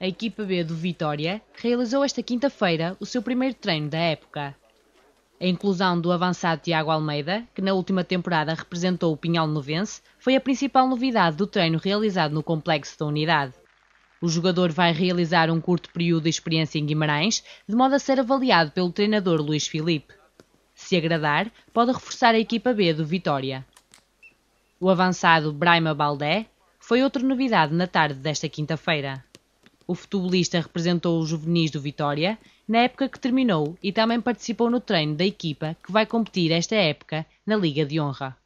a equipa B do Vitória realizou esta quinta-feira o seu primeiro treino da época. A inclusão do avançado Tiago Almeida, que na última temporada representou o Pinhal Novense, foi a principal novidade do treino realizado no complexo da unidade. O jogador vai realizar um curto período de experiência em Guimarães, de modo a ser avaliado pelo treinador Luís Filipe. Se agradar, pode reforçar a equipa B do Vitória. O avançado Braima Baldé foi outra novidade na tarde desta quinta-feira. O futebolista representou os juvenis do Vitória na época que terminou e também participou no treino da equipa que vai competir esta época na Liga de Honra.